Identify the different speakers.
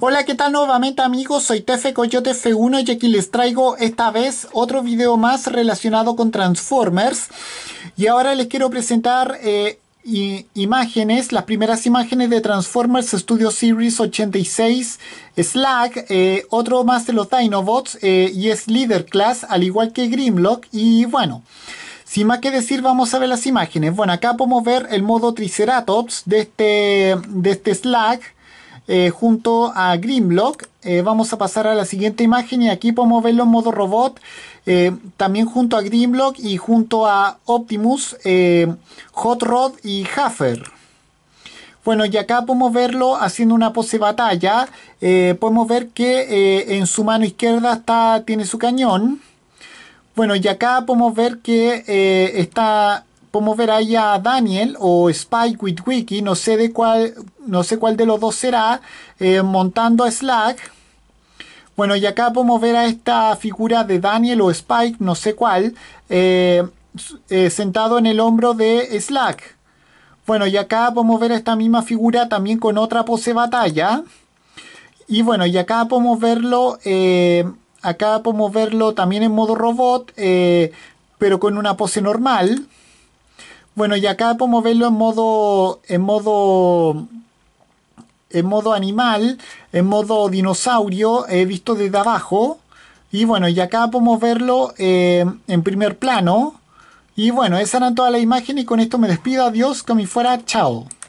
Speaker 1: Hola, ¿qué tal nuevamente amigos? Soy Tefe Coyote F1 y aquí les traigo esta vez otro video más relacionado con Transformers. Y ahora les quiero presentar eh, imágenes, las primeras imágenes de Transformers Studio Series 86 Slack, eh, otro más de los Dinobots eh, y es Leader Class, al igual que Grimlock y bueno... Sin más que decir, vamos a ver las imágenes. Bueno, acá podemos ver el modo Triceratops de este, de este Slack. Eh, junto a Grimlock. Eh, vamos a pasar a la siguiente imagen y aquí podemos verlo en modo robot. Eh, también junto a Grimlock y junto a Optimus, Hot Rod y Hafer Bueno, y acá podemos verlo haciendo una pose batalla. podemos ver que en su mano izquierda está, tiene su cañón. Bueno, y acá podemos ver que está podemos ver ahí a Daniel o Spike with Wiki, no sé de cuál, no sé cuál de los dos será, eh, montando a Slack. Bueno, y acá podemos ver a esta figura de Daniel o Spike, no sé cuál, eh, eh, sentado en el hombro de Slack. Bueno, y acá podemos ver a esta misma figura también con otra pose batalla. Y bueno, y acá podemos verlo, acá podemos verlo también en modo robot, pero con una pose normal. Bueno, y acá podemos verlo en modo, en modo en modo animal, en modo dinosaurio, he visto desde abajo. Y bueno, y acá podemos verlo eh, en primer plano. Y bueno, esa era toda la imagen, y con esto me despido. Adiós, que me fuera. Chao.